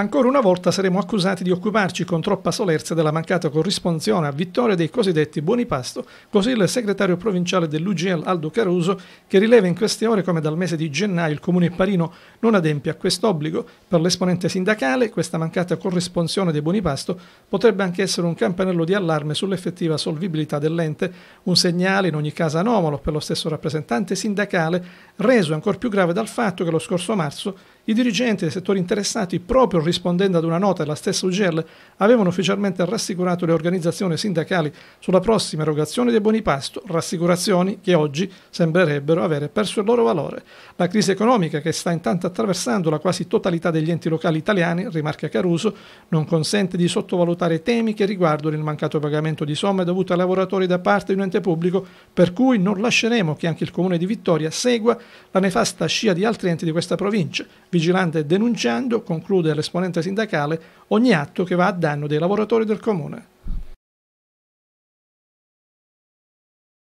Ancora una volta saremo accusati di occuparci con troppa solerza della mancata corrispondenza a vittoria dei cosiddetti buoni pasto, così il segretario provinciale dell'UGL Aldo Caruso, che rileva in queste ore come dal mese di gennaio il comune parino non adempia a quest'obbligo, per l'esponente sindacale questa mancata corrispondenza dei buoni pasto potrebbe anche essere un campanello di allarme sull'effettiva solvibilità dell'ente, un segnale in ogni caso anomalo per lo stesso rappresentante sindacale, reso ancora più grave dal fatto che lo scorso marzo i dirigenti dei settori interessati proprio rispondendo ad una nota della stessa UGL, avevano ufficialmente rassicurato le organizzazioni sindacali sulla prossima erogazione dei buoni pasto, rassicurazioni che oggi sembrerebbero avere perso il loro valore. La crisi economica che sta intanto attraversando la quasi totalità degli enti locali italiani, rimarca Caruso, non consente di sottovalutare temi che riguardano il mancato pagamento di somme dovute ai lavoratori da parte di un ente pubblico, per cui non lasceremo che anche il comune di Vittoria segua la nefasta scia di altri enti di questa provincia, vigilante denunciando, conclude l'esponente sindacale, ogni atto che va a danno dei lavoratori del comune.